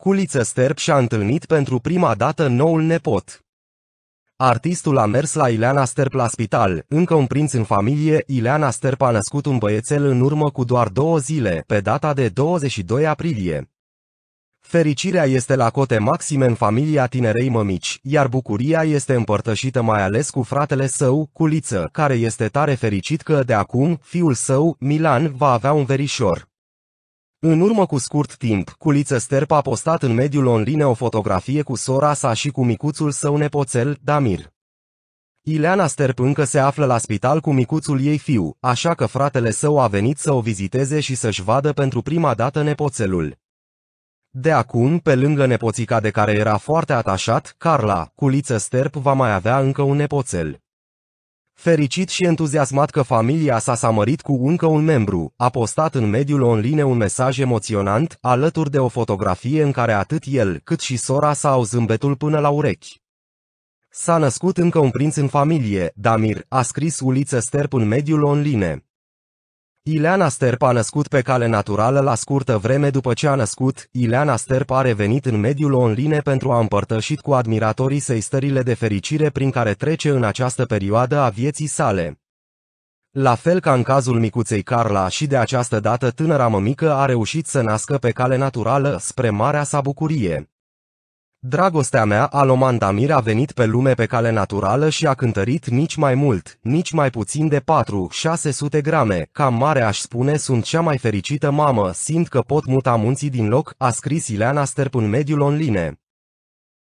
Culiță Sterp și-a întâlnit pentru prima dată noul nepot. Artistul a mers la Ileana Sterp la spital, încă un prinț în familie, Ileana Sterp a născut un băiețel în urmă cu doar două zile, pe data de 22 aprilie. Fericirea este la cote maxime în familia tinerei mămici, iar bucuria este împărtășită mai ales cu fratele său, Culiță, care este tare fericit că de acum, fiul său, Milan, va avea un verișor. În urmă cu scurt timp, Culiță Sterp a postat în mediul online o fotografie cu sora sa și cu micuțul său nepoțel, Damir. Ileana Sterp încă se află la spital cu micuțul ei fiu, așa că fratele său a venit să o viziteze și să-și vadă pentru prima dată nepoțelul. De acum, pe lângă nepoțica de care era foarte atașat, Carla, Culiță Sterp va mai avea încă un nepoțel. Fericit și entuziasmat că familia s-a mărit cu încă un membru, a postat în mediul online un mesaj emoționant, alături de o fotografie în care atât el cât și sora sa au zâmbetul până la urechi. S-a născut încă un prinț în familie, Damir, a scris Uliță Sterp în mediul online. Ileana Sterp a născut pe cale naturală la scurtă vreme după ce a născut, Ileana Sterp a revenit în mediul online pentru a împărtăși cu admiratorii săi stările de fericire prin care trece în această perioadă a vieții sale. La fel ca în cazul micuței Carla și de această dată tânăra mămică a reușit să nască pe cale naturală spre marea sa bucurie. Dragostea mea, Aloman Damir a venit pe lume pe cale naturală și a cântărit nici mai mult, nici mai puțin de 4-600 grame, cam mare aș spune sunt cea mai fericită mamă, simt că pot muta munții din loc, a scris Ileana Sterp în mediul online.